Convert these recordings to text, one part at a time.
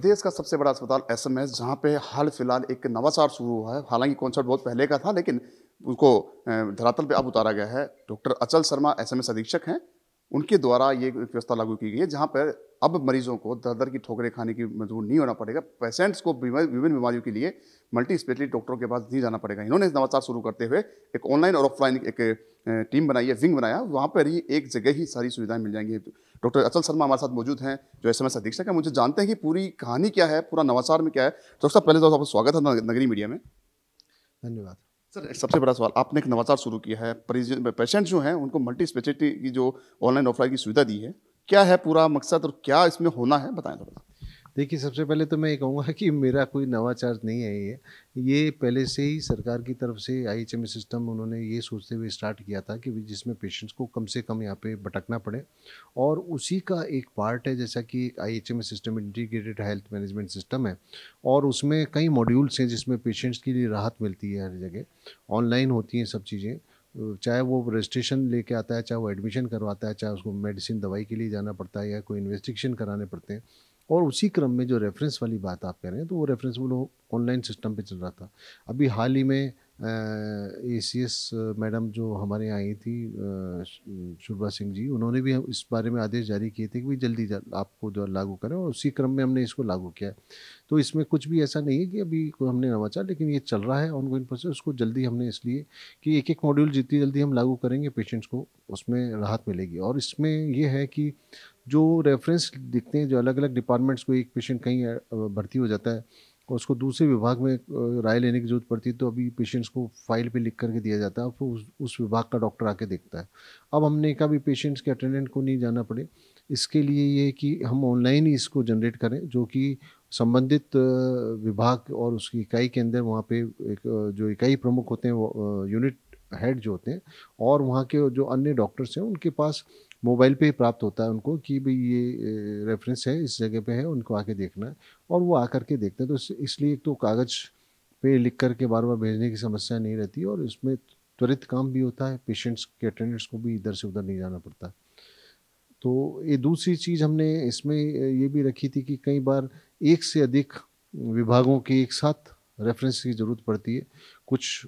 प्रदेश का सबसे बड़ा अस्पताल एस एम एस जहाँ पे हाल फिलहाल एक नवाचार शुरू हुआ है हालांकि कॉन्सर्ट बहुत पहले का था लेकिन उनको धरातल पे अब उतारा गया है डॉक्टर अचल शर्मा एस एम एस अधीक्षक हैं उनके द्वारा ये व्यवस्था लागू की गई है जहाँ पर अब मरीजों को दर दर की ठोकरें खाने की मजबूर नहीं होना पड़ेगा पेशेंट्स को विभिन्न बीमारियों के लिए मल्टी स्पेशलिटी डॉक्टरों के पास नहीं जाना पड़ेगा इन्होंने नवाचार शुरू करते हुए एक ऑनलाइन और ऑफलाइन एक टीम बनाई है विंग बनाया वहाँ पर ही एक जगह ही सारी सुविधाएं मिल जाएंगी डॉक्टर अचल शर्मा हमारे साथ मौजूद हैं जो एस एम एस अधीक्षक है मुझे जानते हैं कि पूरी कहानी क्या है पूरा नवाचार में क्या है डॉक्टर तो साहब पहले तो आपका स्वागत है नगरी मीडिया में धन्यवाद सर सबसे बड़ा सवाल आपने एक नवाचार शुरू किया है पेशेंट जो हैं उनको मल्टी स्पेशलिटी की जो ऑनलाइन ऑफलाइन की सुविधा दी है क्या है पूरा मकसद और क्या इसमें होना है बताएं थोड़ा देखिए सबसे पहले तो मैं ये कहूँगा कि मेरा कोई नवाचार नहीं है ये ये पहले से ही सरकार की तरफ से I H M S system उन्होंने ये सोचते हुए स्टार्ट किया था कि जिसमें पेशेंट्स को कम से कम यहाँ पे भटकना पड़े और उसी का एक पार्ट है जैसा कि एक I system integrated health management system है और उसमें कई मॉड्यूल्स हैं जिसमें पेशेंट्स के लिए राहत मिलती है हर जगह ऑनलाइन होती हैं सब चीज़ें चाहे वो रजिस्ट्रेशन लेके आता है चाहे वो एडमिशन करवाता है चाहे उसको मेडिसिन दवाई के लिए जाना पड़ता है या कोई इन्वेस्टिगेशन कराने पड़ते हैं और उसी क्रम में जो रेफरेंस वाली बात आप कह रहे हैं तो वो रेफरेंस वो ऑनलाइन सिस्टम पे चल रहा था अभी हाल ही में ए सी मैडम जो हमारे यहाँ आई थी शुभा सिंह जी उन्होंने भी इस बारे में आदेश जारी किए थे कि भाई जल्दी आपको जो लागू करें और उसी क्रम में हमने इसको लागू किया तो इसमें कुछ भी ऐसा नहीं है कि अभी हमने नवाचा लेकिन ये चल रहा है ऑनगोइंग प्रोसेस उसको जल्दी हमने इसलिए कि एक एक मॉड्यूल जितनी जल्दी हम लागू करेंगे पेशेंट्स को उसमें राहत मिलेगी और इसमें यह है कि जो रेफरेंस दिखते हैं जो अलग अलग डिपार्टमेंट्स को एक पेशेंट कहीं भर्ती हो जाता है और उसको दूसरे विभाग में राय लेने की जरूरत पड़ती है तो अभी पेशेंट्स को फाइल पे लिख करके दिया जाता है फिर उस, उस विभाग का डॉक्टर आके देखता है अब हमने कहा भी पेशेंट्स के अटेंडेंट को नहीं जाना पड़े इसके लिए ये कि हम ऑनलाइन ही इसको जनरेट करें जो कि संबंधित विभाग और उसकी इकाई के अंदर वहाँ पे एक जो इकाई प्रमुख होते हैं वो यूनिट हेड जो होते हैं और वहाँ के जो अन्य डॉक्टर्स हैं उनके पास मोबाइल पे ही प्राप्त होता है उनको कि भाई ये रेफरेंस है इस जगह पे है उनको आके देखना है और वो आकर के देखते हैं तो इसलिए तो कागज़ पे लिख करके बार बार भेजने की समस्या नहीं रहती और इसमें त्वरित काम भी होता है पेशेंट्स के अटेंडेंट्स को भी इधर से उधर नहीं जाना पड़ता तो ये दूसरी चीज़ हमने इसमें ये भी रखी थी कि कई बार एक से अधिक विभागों के एक साथ रेफरेंस की ज़रूरत पड़ती है कुछ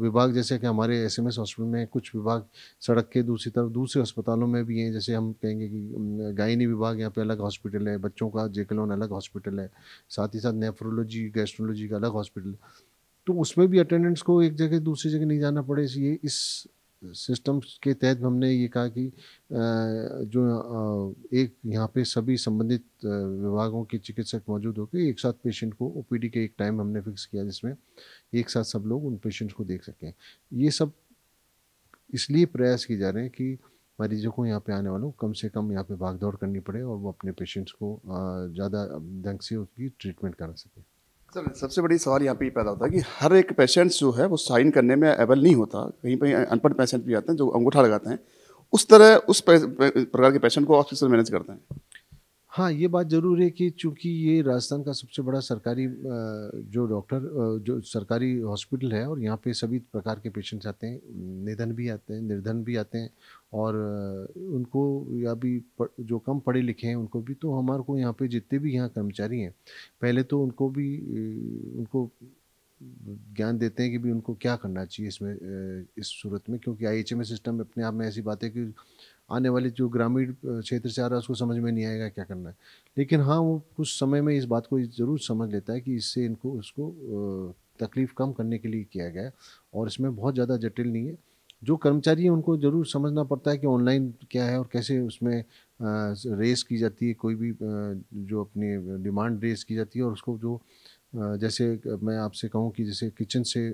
विभाग जैसे कि हमारे एस एम एस हॉस्पिटल में कुछ विभाग सड़क के दूसरी तरफ दूसरे अस्पतालों में भी हैं जैसे हम कहेंगे कि गायनी विभाग यहाँ पे अलग हॉस्पिटल है बच्चों का जेकलोन अलग हॉस्पिटल है साथ ही साथ नेफ्रोलॉजी गैस्ट्रोलॉजी का अलग हॉस्पिटल है तो उसमें भी अटेंडेंट्स को एक जगह दूसरी जगह नहीं जाना पड़े इसलिए इस सिस्टम के तहत हमने ये कहा कि जो एक यहाँ पे सभी संबंधित विभागों के चिकित्सक मौजूद होकर एक साथ पेशेंट को ओपीडी के एक टाइम हमने फिक्स किया जिसमें एक साथ सब लोग उन पेशेंट्स को देख सकें ये सब इसलिए प्रयास किए जा रहे हैं कि मरीजों को यहाँ पे आने वालों कम से कम यहाँ पे दौड़ करनी पड़े और वो अपने पेशेंट्स को ज़्यादा ढंग से उसकी ट्रीटमेंट करा सकें सर सबसे बड़ी सवाल यहाँ पे पैदा होता है कि हर एक पेशेंट जो है वो साइन करने में एबल नहीं होता कहीं पर अनपढ़ पेशेंट भी आते हैं जो अंगूठा लगाते हैं उस तरह उस प्रकार के पेशेंट को हॉस्पिटल मैनेज करते हैं हाँ ये बात ज़रूर है कि चूंकि ये राजस्थान का सबसे बड़ा सरकारी जो डॉक्टर जो सरकारी हॉस्पिटल है और यहाँ पे सभी प्रकार के पेशेंट्स आते हैं निधन भी आते हैं निर्धन भी आते हैं और उनको या भी जो कम पढ़े लिखे हैं उनको भी तो हमारे को यहाँ पे जितने भी यहाँ कर्मचारी हैं पहले तो उनको भी उनको ज्ञान देते हैं कि भी उनको क्या करना चाहिए इसमें इस सूरत में क्योंकि आई सिस्टम अपने आप में ऐसी बात है कि आने वाले जो ग्रामीण क्षेत्र से आ रहा है उसको समझ में नहीं आएगा क्या करना है लेकिन हाँ वो कुछ समय में इस बात को ज़रूर समझ लेता है कि इससे इनको उसको तकलीफ़ कम करने के लिए किया गया और इसमें बहुत ज़्यादा जटिल नहीं है जो कर्मचारी हैं उनको ज़रूर समझना पड़ता है कि ऑनलाइन क्या है और कैसे उसमें रेस की जाती है कोई भी जो अपनी डिमांड रेस की जाती है और उसको जो जैसे मैं आपसे कहूँ कि जैसे किचन से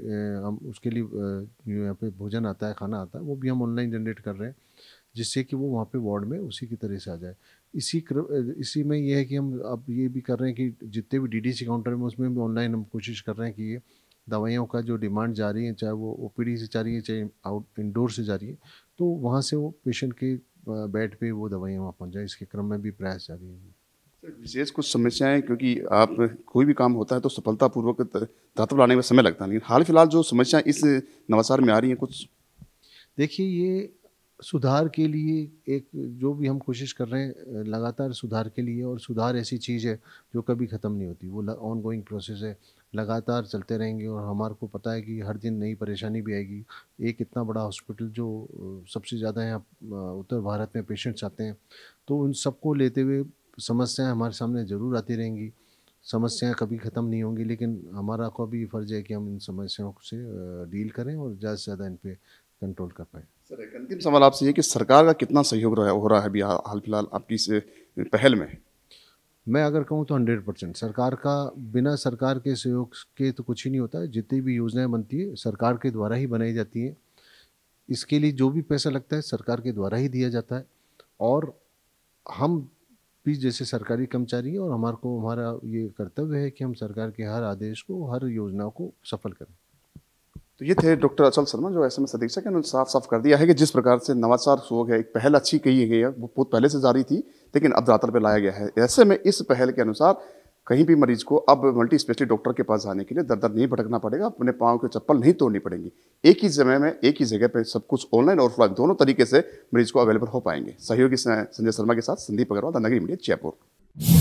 हम उसके लिए यहाँ पे भोजन आता है खाना आता है वो भी हम ऑनलाइन जनरेट कर रहे हैं जिससे कि वो वहाँ पे वार्ड में उसी की तरह से आ जाए इसी क्र इसी में ये है कि हम अब ये भी कर रहे हैं कि जितने भी डीडीसी काउंटर में उसमें भी ऑनलाइन हम कोशिश कर रहे हैं कि ये दवाइयों का जो डिमांड जा रही है चाहे वो ओ से जा रही है चाहे आउट इंडोर से जा रही है तो वहाँ से वो पेशेंट के बेड पे वो दवाइयाँ वहाँ पहुँच जाए इसके क्रम में भी प्रयास जारी है विशेष कुछ समस्याएं क्योंकि आप कोई भी काम होता है तो सफलतापूर्वक धातु लाने में समय लगता है लेकिन हाल फिलहाल जो समस्याएं इस नवासार में आ रही हैं कुछ देखिए ये सुधार के लिए एक जो भी हम कोशिश कर रहे हैं लगातार सुधार के लिए और सुधार ऐसी चीज़ है जो कभी ख़त्म नहीं होती वो ऑन गोइंग प्रोसेस है लगातार चलते रहेंगे और हमारे को पता है कि हर दिन नई परेशानी भी आएगी एक इतना बड़ा हॉस्पिटल जो सबसे ज़्यादा यहाँ उत्तर भारत में पेशेंट्स आते हैं तो उन सबको लेते हुए समस्याएं हमारे सामने ज़रूर आती रहेंगी समस्याएं कभी ख़त्म नहीं होंगी लेकिन हमारा को भी फ़र्ज़ है कि हम इन समस्याओं से डील करें और ज़्यादा से ज़्यादा इन पर कंट्रोल कर पाए सर एक अंतिम सवाल आपसे ये कि सरकार का कितना सहयोग हो रहा है अभी हाल फिलहाल आपकी इस पहल में मैं अगर कहूँ तो हंड्रेड परसेंट सरकार का बिना सरकार के सहयोग के तो कुछ ही नहीं होता जितनी भी योजनाएं बनती है सरकार के द्वारा ही बनाई जाती हैं इसके लिए जो भी पैसा लगता है सरकार के द्वारा ही दिया जाता है और हम भी जैसे सरकारी कर्मचारी हैं और हमारे को हमारा ये कर्तव्य है कि हम सरकार के हर आदेश को हर योजना को सफल करें तो ये थे डॉक्टर अचल शर्मा जो एस एम एस अधीक्षक है उन्होंने साफ साफ कर दिया है कि जिस प्रकार से नवाचार सो है एक पहल अच्छी कही गई है वो बहुत पहले से जारी थी लेकिन अब धरातल पर लाया गया है ऐसे में इस पहल के अनुसार कहीं भी मरीज को अब मल्टी स्पेशलिस्ट डॉक्टर के पास जाने के लिए दर दर नहीं भटकना पड़ेगा अपने पाँव की चप्पल नहीं तोड़नी पड़ेगी एक ही समय में एक ही जगह पर सब कुछ ऑनलाइन और ऑफलाइन दोनों तरीके से मरीज को अवेलेबल हो पाएंगे सहयोगी संजय शर्मा के साथ संदीप अग्रवाल नगरी मीडिया जयपुर